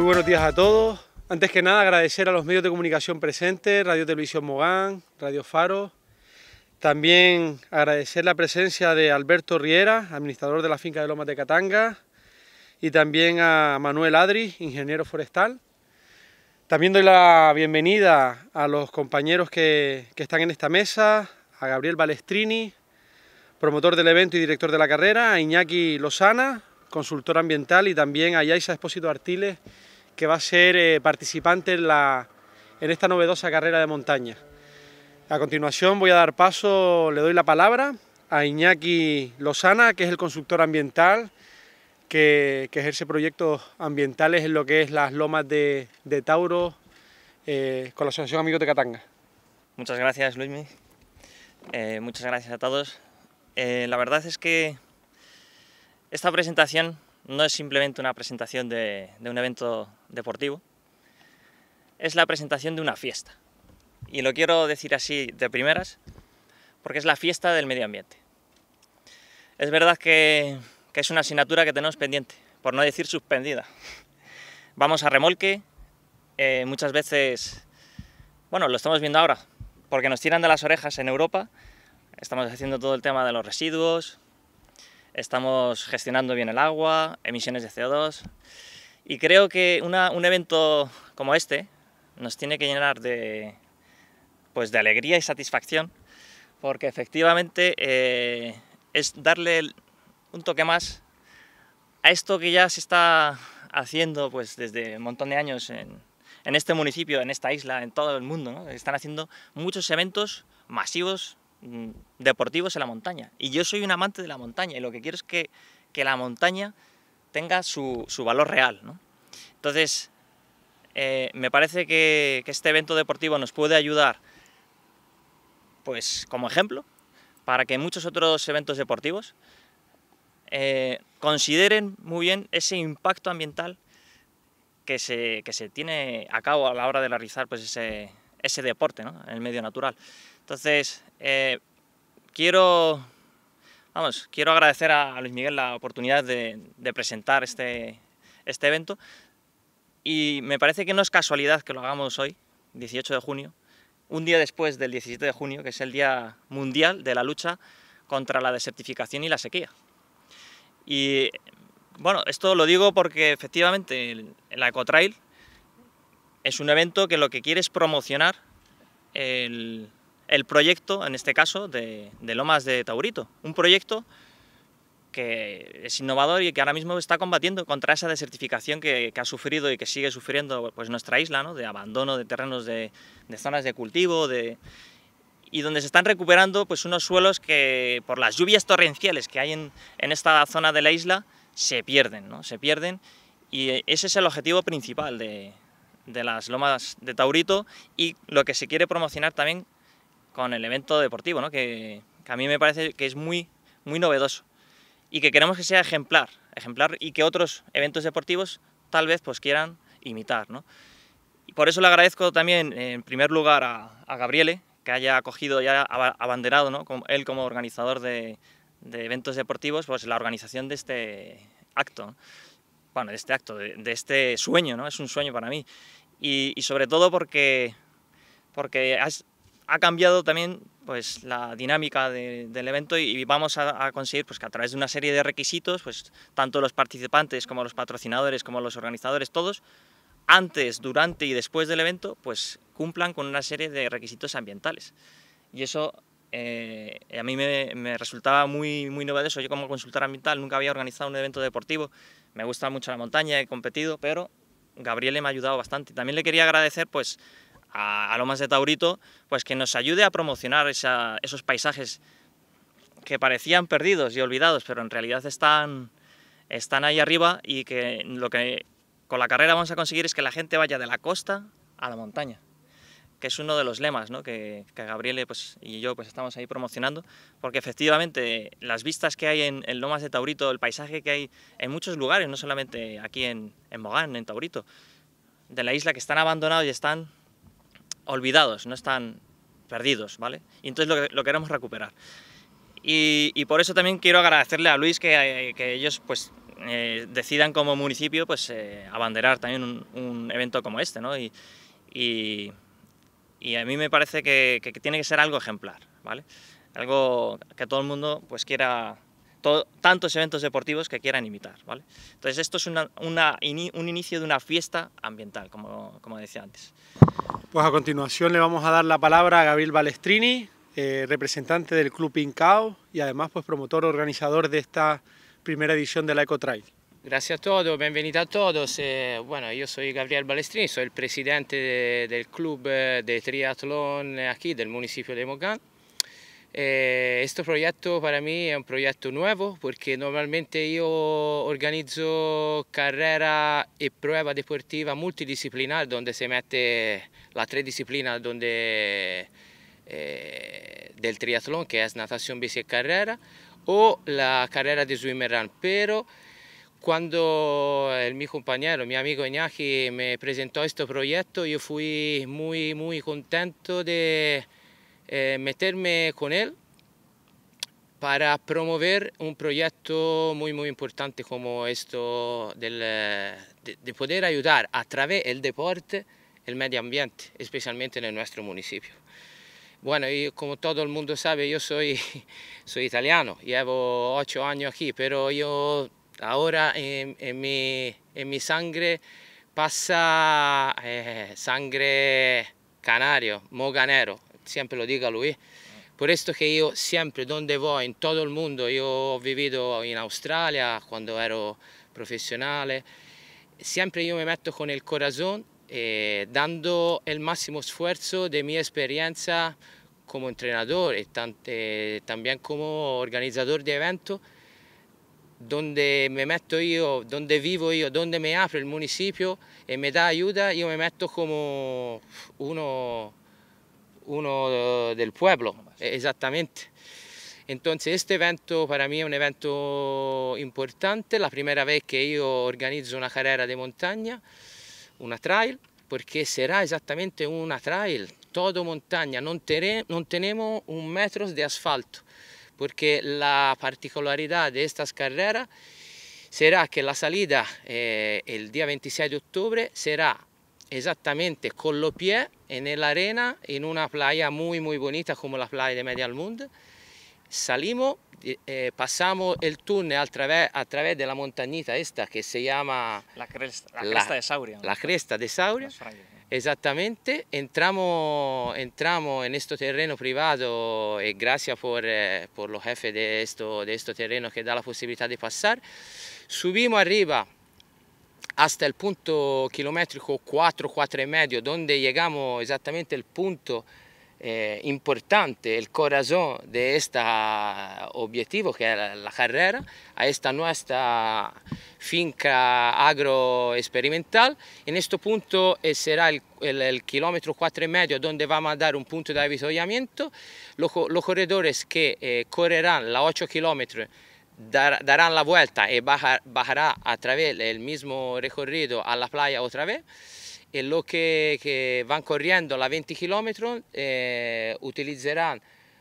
Muy buenos días a todos. Antes que nada agradecer a los medios de comunicación presentes, Radio Televisión Mogán, Radio Faro. También agradecer la presencia de Alberto Riera, administrador de la finca de Lomas de Catanga, y también a Manuel Adri, ingeniero forestal. También doy la bienvenida a los compañeros que, que están en esta mesa, a Gabriel Balestrini, promotor del evento y director de la carrera, a Iñaki Lozana, consultor ambiental, y también a Yaisa Espósito Artiles, que va a ser eh, participante en, la, en esta novedosa carrera de montaña. A continuación voy a dar paso, le doy la palabra a Iñaki Lozana, que es el consultor ambiental, que, ejerce proyectos ambientales en lo que es las lomas de, Tauro eh, con la Asociación Amigos de Catanga. Muchas gracias, Luismi. Eh, muchas gracias a todos. la verdad es que esta presentación no es simplemente una presentación de un evento deportivo, es la presentación de una fiesta. Y lo quiero decir así de primeras, porque es la fiesta del medio ambiente. Es verdad que, es una asignatura que tenemos pendiente, por no decir suspendida. Vamos a remolque, eh, muchas veces, bueno, lo estamos viendo ahora, porque nos tiran de las orejas en Europa, estamos haciendo todo el tema de los residuos, estamos gestionando bien el agua, emisiones de CO2. Y creo que un evento como este nos tiene que llenar de, pues de alegría y satisfacción, porque efectivamente eh, es darle un toque más a esto que ya se está haciendo pues, desde un montón de años en, en este municipio, en esta isla, en todo el mundo. Están haciendo muchos eventos masivos mm, deportivos en la montaña. Y yo soy un amante de la montaña y lo que quiero es que, que la montaña tenga su, valor real. ¿no? Entonces, eh, me parece que, este evento deportivo nos puede ayudar, pues como ejemplo, para que muchos otros eventos deportivos eh, consideren muy bien ese impacto ambiental que se, se, tiene a cabo a la hora de realizar pues, ese, deporte ¿no? en el medio natural. Entonces, eh, quiero Vamos, quiero agradecer a Luis Miguel la oportunidad de, presentar este, este evento y me parece que no es casualidad que lo hagamos hoy, 18 de junio, un día después del 17 de junio, que es el Día Mundial de la Lucha contra la Desertificación y la Sequía. Y bueno, esto lo digo porque efectivamente el, el Ecotrail es un evento que lo que quiere es promocionar el, el proyecto, en este caso, de, Lomas de Taurito. Un proyecto que es innovador y que ahora mismo está combatiendo contra esa desertificación que, ha sufrido y que sigue sufriendo pues, nuestra isla, ¿no? de abandono de terrenos de, zonas de cultivo de, y donde se están recuperando pues, unos suelos que por las lluvias torrenciales que hay en, esta zona de la isla se pierden, ¿no? se pierden y ese es el objetivo principal de, de las lomas de Taurito y lo que se quiere promocionar también con el evento deportivo, ¿no? que, a mí me parece que es muy, muy novedoso y que queremos que sea ejemplar, ejemplar y que otros eventos deportivos tal vez pues quieran imitar. ¿no? Y por eso le agradezco también en primer lugar a, a Gabriele que haya acogido y haya abanderado ¿no? Como, él como organizador de, de, eventos deportivos pues la organización de este acto. Bueno, de este acto, de, este sueño, ¿no? Es un sueño para mí. Y, sobre todo porque, porque has, ha cambiado también pues la dinámica del evento y, vamos a, conseguir pues que a través de una serie de requisitos pues tanto los participantes como los patrocinadores como los organizadores todos antes durante y después del evento pues cumplan con una serie de requisitos ambientales y eso eh, a mí me, resultaba muy muy novedoso yo como consultor ambiental nunca había organizado un evento deportivo me gusta mucho la montaña he competido pero Gabriel me ha ayudado bastante también le quería agradecer pues a, Lomas de Taurito, pues que nos ayude a promocionar esos paisajes que parecían perdidos y olvidados, pero en realidad están, están ahí arriba y que lo que con la carrera vamos a conseguir es que la gente vaya de la costa a la montaña, que es uno de los lemas ¿no? que, que Gabriele pues, y yo pues, estamos ahí promocionando, porque efectivamente las vistas que hay en, Lomas de Taurito, el paisaje que hay en muchos lugares, no solamente aquí en Mogán, en Taurito, de la isla que están abandonados y están olvidados, no están perdidos, ¿vale? Y entonces lo, lo queremos recuperar. Y, por eso también quiero agradecerle a Luis que, eh, ellos pues eh, decidan como municipio pues eh, abanderar también un, evento como este, ¿no? Y, a mí me parece que, tiene que ser algo ejemplar, ¿vale? Algo que todo el mundo pues quiera tantos eventos deportivos que quieran imitar. ¿vale? Entonces esto es una, un inicio de una fiesta ambiental, como, como decía antes. Pues a continuación le vamos a dar la palabra a Gabriel Balestrini, eh, representante del Club Incao y además pues, promotor organizador de esta primera edición de la EcoTrail. Gracias a todos, bienvenidos a todos. Eh, bueno, yo soy Gabriel Balestrini, soy el presidente del club eh, de triatlón aquí del municipio de Mogán. Eh, questo eh, progetto per me è un progetto nuovo perché normalmente io organizzo carrera e prova deportiva multidisciplinare dove si mette la tre disciplina donde, eh, del triathlon che è natazione, bici e carrera o la carrera di swimmer run però quando eh, il mio compagno, il mio amico Iñaki mi presentò questo progetto io fui molto molto contento di Eh, meterme con él para promover un proyecto muy muy importante como esto del, eh, de, poder ayudar a través del deporte el medio ambiente, especialmente en nuestro municipio. Bueno, y como todo el mundo sabe, yo soy, soy italiano, llevo ocho años aquí, pero yo ahora en, mi, mi, sangre pasa eh, sangre canario, moganero, sempre lo dica lui. Por esto que yo siempre, donde voy, en todo el mundo, yo he vivido en Australia cuando ero profesional, siempre yo me meto con el corazón, eh, dando el máximo esfuerzo de mi experiencia como entrenador y eh, también como organizador de eventos, donde me meto yo, donde vivo yo, donde me apre el municipio y me da ayuda, yo me meto como uno uno eh, del pueblo, e-, exactamente. Entonces este evento para mí es un evento importante, la primera vez que yo organizo una carrera de montaña, una trail, porque será exactamente una trail, todo montaña, no, tenemos un metro de asfalto, porque la particularidad de estas carreras será que la salida eh, el día 26 de octubre será esattamente con pie e nell'arena in una playa molto molto bonita come la playa di Medial Mund. Salimo, eh, passiamo il tunnel attraver attraverso della montagnita questa che si chiama... La cresta, la cresta de Sauria. La cresta de Sauria. Esattamente, entramos, in en este terreno privato e grazie por, eh, por los jefes de, terreno que da la possibilità di passare. Subimos arriba hasta el punto kilométrico 4, 4 y medio, donde llegamos exactamente el punto eh, importante, el corazón de este eh, objetivo, que era la carrera, a esta nuestra finca agroexperimental. En este punto eh, será el, el, el, kilómetro 4 y medio donde vamos a dar un punto de avituallamiento. Los, los corredores que eh, correrán los 8 kilómetros darán la vuelta y bajar, bajará a través del mismo recorrido a la playa otra vez. Y los que, que van corriendo la 20 kilómetros eh, utilizarán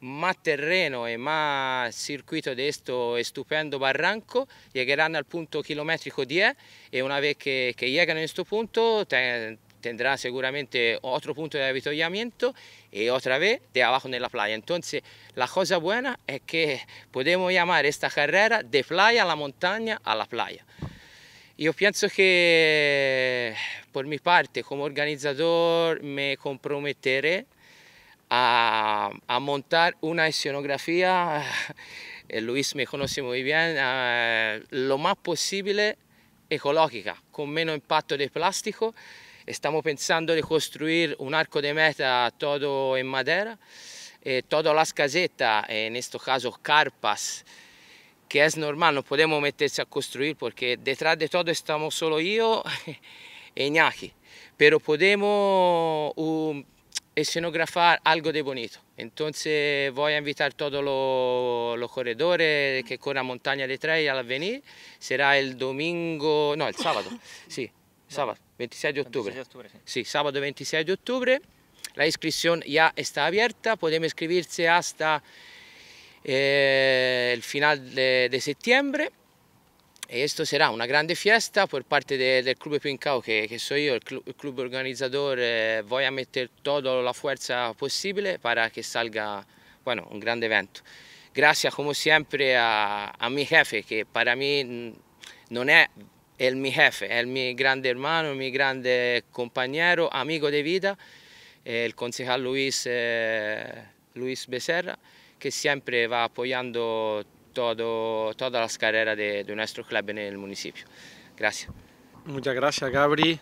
más terreno y más circuito de este estupendo barranco, llegarán al punto kilométrico 10 y una vez que, que llegan a este punto, ten, tendrán seguramente otro punto de avituallamiento y otra vez de abajo en la playa. Entonces, la cosa buena es que podemos llamar esta carrera de playa a la montaña a la playa. Yo pienso que por mi parte como organizador me comprometeré a, a montar una escenografía, eh, Luis me conoce muy bien, a, ah, lo más posible ecológica, con menos impacto de plástico stiamo pensando di costruire un arco di meta todo in madera e todo las casetas, in questo caso carpas, che è normale, non possiamo metterci a costruire perché dietro di todo stiamo solo io e Iñaki, però possiamo um, escenografar algo di bonito. Entonces voy a invitar todos los, che corredores que Montagna dei de all'avvenire, sarà il Será domingo, no, el sábado, sí, sábado. 26 de octubre. 26 de octubre sí. sí. 26 de octubre. La inscripción ya está aperta, podemos iscriversi hasta eh, el final de, de, E questo sarà una grande fiesta per parte de, del Club Pincao, che, que soy yo, el club, el club organizador. Eh, voy a meter toda la forza possibile para che salga bueno, un grande evento. Grazie, come sempre, a, a mi jefe, che per me mm, non è es mi jefe, es mi grande hermano, mi grande compañero, amigo de vida, el concejal Luis, eh, Luis Becerra, que siempre va apoyando todo, todas las carreras de, nuestro club en el municipio. Gracias. Muchas gracias, Gabri.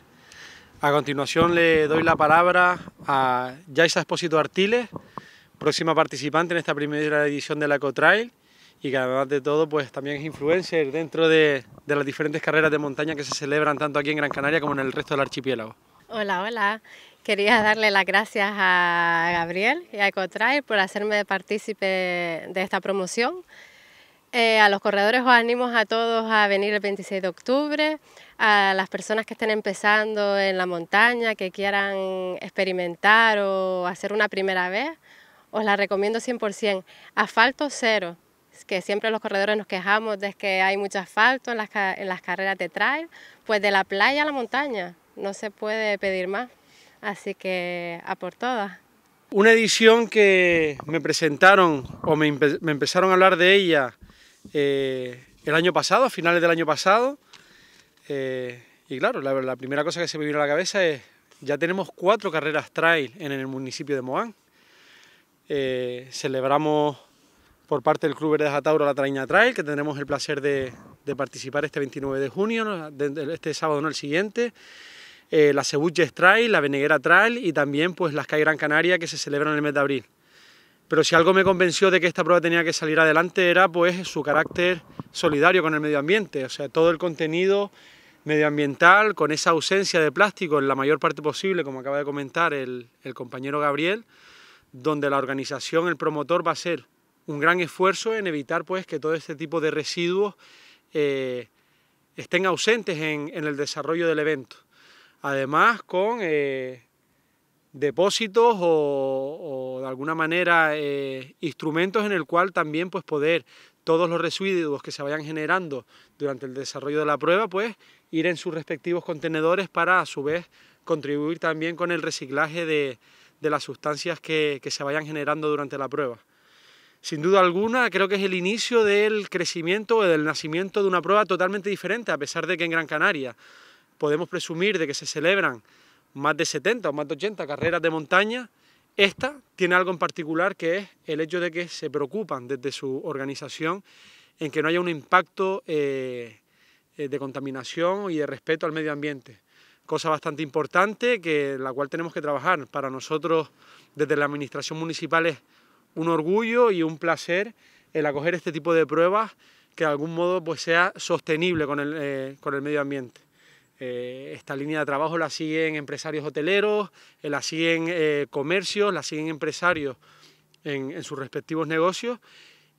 A continuación le doy la palabra a Jaisa Espósito Artiles, próxima participante en esta primera edición de la Ecotrail y que además de todo pues también es influencer dentro de, las diferentes carreras de montaña que se celebran tanto aquí en Gran Canaria como en el resto del archipiélago. Hola, hola. Quería darle las gracias a Gabriel y a Ecotrail por hacerme partícipe de esta promoción. Eh, a los corredores os animo a todos a venir el 26 de octubre, a las personas que estén empezando en la montaña, que quieran experimentar o hacer una primera vez, os la recomiendo 100%. Asfalto cero, que siempre los corredores nos quejamos de que hay mucho asfalto en las, carreras de trail, pues de la playa a la montaña, no se puede pedir más. Así que a por todas. Una edición que me presentaron o me, empezaron a hablar de ella eh, el año pasado, a finales del año pasado. Eh, y claro, la, primera cosa que se me vino a la cabeza es, ya tenemos cuatro carreras trail en el municipio de Moán. Eh, celebramos por parte del Club Verde Jatauro La Traña Trail, que tendremos el placer de, participar este 29 de junio, este sábado no el siguiente. Eh, la Sebuches Trail, la Veneguera Trail y también pues las CAI Gran Canaria que se celebran el mes de abril. Pero si algo me convenció de que esta prueba tenía que salir adelante era pues su carácter solidario con el medio ambiente, o sea, todo el contenido medioambiental con esa ausencia de plástico en la mayor parte posible, como acaba de comentar el compañero Gabriel, donde la organización, el promotor va a ser un gran esfuerzo en evitar pues, que todo este tipo de residuos eh, estén ausentes en, el desarrollo del evento. Además, con eh, depósitos o, de alguna manera eh, instrumentos en el cual también pues, poder todos los residuos que se vayan generando durante el desarrollo de la prueba, pues ir en sus respectivos contenedores para a su vez contribuir también con el reciclaje de, las sustancias que se vayan generando durante la prueba sin duda alguna, creo que es el inicio del crecimiento o del nacimiento de una prueba totalmente diferente, a pesar de que en Gran Canaria podemos presumir de que se celebran más de 70 o más de 80 carreras de montaña, esta tiene algo en particular que es el hecho de que se preocupan desde su organización en que no haya un impacto eh, eh, de contaminación y de respeto al medio ambiente. Cosa bastante importante, que, la cual tenemos que trabajar. Para nosotros, desde la administración municipal, un orgullo y un placer el acoger este tipo de pruebas que de algún modo pues, sea sostenible con el, eh, medio ambiente. Eh, esta línea de trabajo la siguen empresarios hoteleros, eh, la siguen comercios, la siguen empresarios en, sus respectivos negocios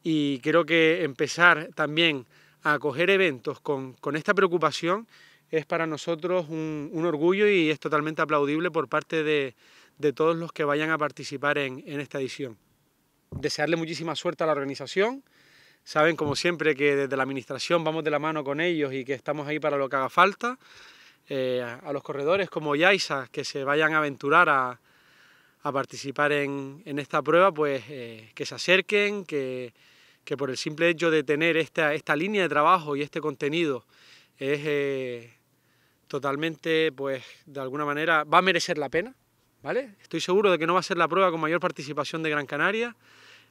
y creo que empezar también a acoger eventos con, esta preocupación es para nosotros un, orgullo y es totalmente aplaudible por parte de, todos los que vayan a participar en esta edición desearle muchísima suerte a la organización. Saben, como siempre, que desde la administración vamos de la mano con ellos y que estamos ahí para lo que haga falta. Eh, a los corredores como Yaisa que se vayan a aventurar a, participar en, esta prueba, pues eh, que se acerquen, que, que, por el simple hecho de tener esta, esta línea de trabajo y este contenido es eh, totalmente, pues de alguna manera, va a merecer la pena. ¿vale? Estoy seguro de que no va a ser la prueba con mayor participación de Gran Canaria,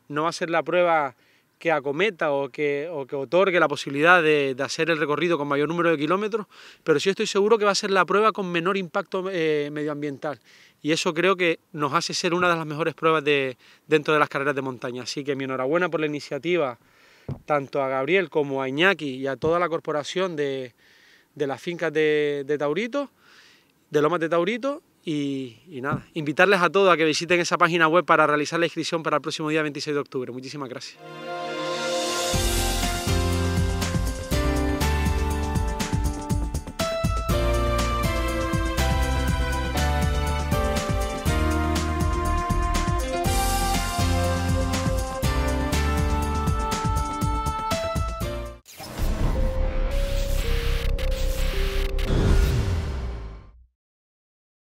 no va a ser la prueba que acometa o que, que otorgue la posibilidad de, hacer el recorrido con mayor número de kilómetros, pero sí estoy seguro que va a ser la prueba con menor impacto eh, medioambiental. Y eso creo que nos hace ser una de las mejores pruebas de, dentro de las carreras de montaña. Así que mi enhorabuena por la iniciativa, tanto a Gabriel como a Iñaki y a toda la corporación de, las fincas de, de Taurito, de Lomas de Taurito, y, nada, invitarles a todos a que visiten esa página web para realizar la inscripción para el próximo día 26 de octubre. Muchísimas gracias.